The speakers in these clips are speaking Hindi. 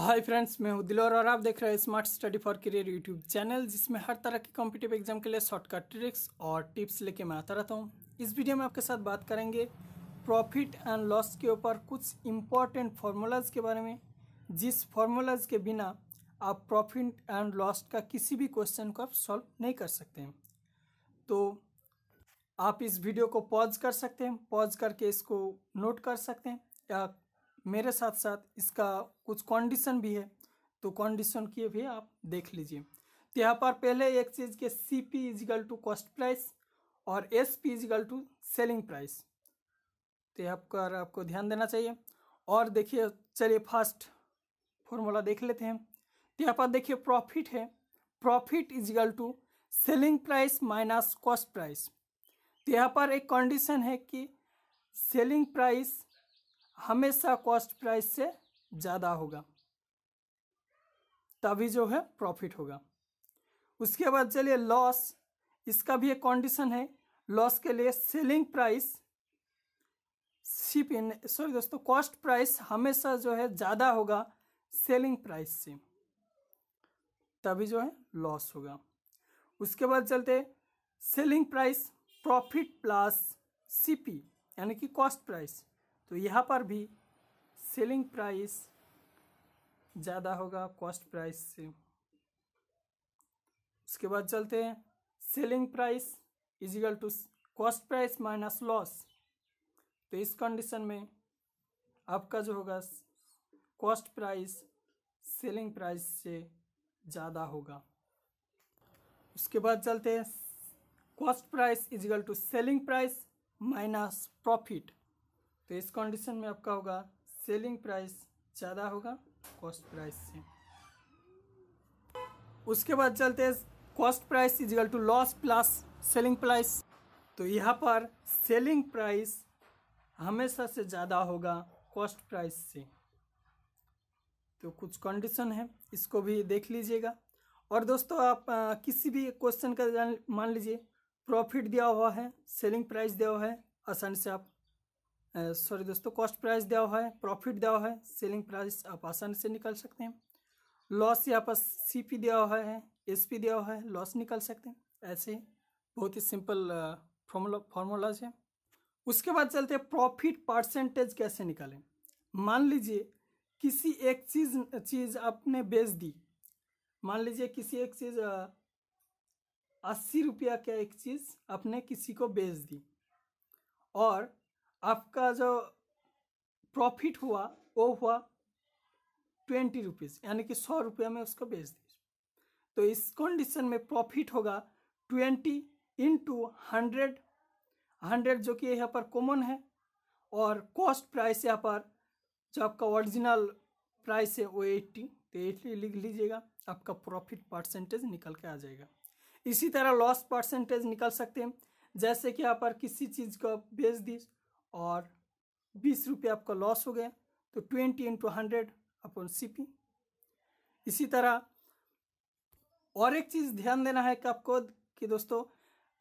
हाय फ्रेंड्स मैं हूं दिलोर और आप देख रहे हैं smart study for career YouTube channel जिसमें हर तरह के कॉम्पिटिव एग्जाम के लिए शॉर्टकट ट्रिक्स और टिप्स लेके मैं आता रहता हूँ इस वीडियो में आपके साथ बात करेंगे प्रॉफिट एंड लॉस के ऊपर कुछ इम्पॉर्टेंट फार्मूलाज के बारे में जिस फार्मूलाज के बिना आप प्रॉफिट एंड लॉस का किसी भी क्वेश्चन को आप सॉल्व नहीं कर सकते हैं तो आप इस वीडियो को पॉज कर सकते हैं पॉज करके इसको नोट कर सकते हैं या मेरे साथ साथ इसका कुछ कंडीशन भी है तो कंडीशन की भी आप देख लीजिए तो यहाँ पर पहले एक चीज़ के C P equal to cost price और S P equal to selling price तो यहाँ पर आपको ध्यान देना चाहिए और देखिए चलिए फर्स्ट फॉर्मूला देख लेते हैं तो यहाँ पर देखिए प्रॉफिट है profit equal to selling price minus cost price तो यहाँ पर एक कंडीशन है कि सेलिंग प्राइस हमेशा कॉस्ट प्राइस से ज़्यादा होगा तभी जो है प्रॉफिट होगा उसके बाद चलिए लॉस इसका भी एक कंडीशन है लॉस के लिए सेलिंग प्राइस शिप इन सॉरी दोस्तों कॉस्ट प्राइस हमेशा जो है ज़्यादा होगा सेलिंग प्राइस से तभी जो है लॉस होगा उसके बाद चलते selling price profit plus CP यानी कि कॉस्ट प्राइस तो यहाँ पर भी सेलिंग प्राइस ज़्यादा होगा कॉस्ट प्राइस से उसके बाद चलते हैं selling price is equal to cost price minus loss तो इस कंडीशन में आपका जो होगा कॉस्ट प्राइस सेलिंग प्राइस से ज़्यादा होगा उसके बाद चलते हैं cost price is equal to selling price minus profit तो इस कंडीशन में आपका होगा सेलिंग प्राइस ज़्यादा होगा कॉस्ट प्राइस से उसके बाद चलते हैं cost price is equal to loss plus selling price तो यहाँ पर सेलिंग प्राइस हमेशा से ज़्यादा होगा कॉस्ट प्राइस से तो कुछ कंडीशन है इसको भी देख लीजिएगा और दोस्तों आप आ, किसी भी क्वेश्चन का मान लीजिए प्रॉफिट दिया हुआ है सेलिंग प्राइस दिया हुआ है आसानी से आप सॉरी दोस्तों कॉस्ट प्राइस दिया हुआ है प्रॉफिट दिया हुआ है सेलिंग प्राइस आप आसानी से निकाल सकते हैं लॉस यहाँ पर सी पी दिया हुआ है एस पी दिया हुआ है लॉस निकाल सकते हैं ऐसे बहुत ही सिंपल फॉर्मूला फार्मूलाज है उसके बाद चलते हैं प्रॉफिट परसेंटेज कैसे निकालें मान लीजिए किसी एक चीज़ चीज़ आपने बेच दी मान लीजिए किसी एक चीज़ अस्सी रुपया का एक चीज़ आपने किसी को बेच दी और आपका जो प्रॉफिट हुआ वो हुआ ट्वेंटी रुपीज़ यानी कि सौ रुपये में उसको बेच दी तो इस कंडीशन में प्रॉफिट होगा ट्वेंटी इंटू हंड्रेड हंड्रेड जो कि यहाँ पर कॉमन है और कॉस्ट प्राइस यहाँ पर जो आपका ओरिजिनल प्राइस है वो एट्टी तो एट्टी लिख लीजिएगा आपका प्रॉफिट परसेंटेज निकल के आ जाएगा इसी तरह लॉस परसेंटेज निकल सकते हैं जैसे कि यहाँ पर किसी चीज़ को बेच दी और बीस रुपये आपका लॉस हो गया तो twenty into hundred upon C P इसी तरह और एक चीज़ ध्यान देना है कि आपको कि दोस्तों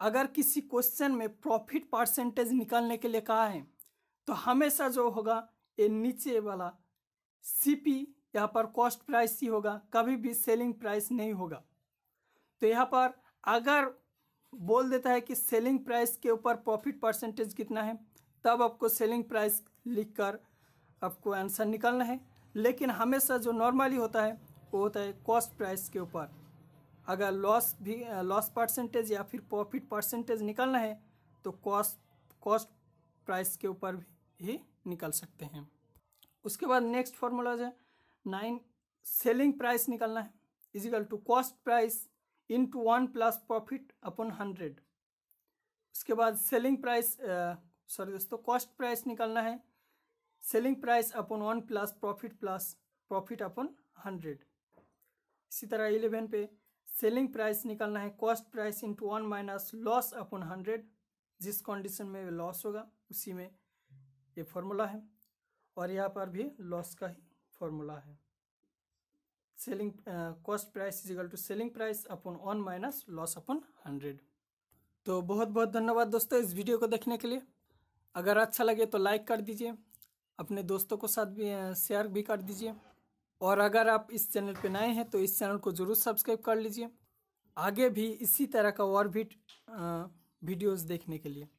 अगर किसी क्वेश्चन में प्रॉफिट परसेंटेज निकालने के लिए कहा है तो हमेशा जो होगा ये नीचे वाला सी पी यहाँ पर कॉस्ट प्राइस ही होगा कभी भी सेलिंग प्राइस नहीं होगा तो यहाँ पर अगर बोल देता है कि सेलिंग प्राइस के ऊपर प्रॉफिट परसेंटेज कितना है तब आपको सेलिंग प्राइस लिख कर आपको आंसर निकालना है लेकिन हमेशा जो नॉर्मली होता है वो होता है कॉस्ट प्राइस के ऊपर अगर लॉस भी लॉस परसेंटेज या फिर प्रॉफिट परसेंटेज निकालना है तो कॉस्ट कॉस्ट प्राइस के ऊपर भी निकल सकते हैं उसके बाद नेक्स्ट फार्मूलाज है नाइन सेलिंग प्राइस निकालना है is equal to cost price into one plus profit upon hundred उसके बाद सेलिंग प्राइस सॉरी दोस्तों कॉस्ट प्राइस निकालना है selling price upon one plus profit plus profit upon hundred इसी तरह इलेवन पे सेलिंग प्राइस निकालना है cost price into one minus loss upon hundred जिस कंडीशन में लॉस होगा उसी में ये फॉर्मूला है और यहाँ पर भी लॉस का ही फॉर्मूला है selling cost price is equal to selling price upon one minus loss upon hundred तो बहुत बहुत धन्यवाद दोस्तों इस वीडियो को देखने के लिए अगर अच्छा लगे तो लाइक कर दीजिए अपने दोस्तों को साथ भी शेयर भी कर दीजिए और अगर आप इस चैनल पर नए हैं तो इस चैनल को ज़रूर सब्सक्राइब कर लीजिए आगे भी इसी तरह का और भी वीडियोस देखने के लिए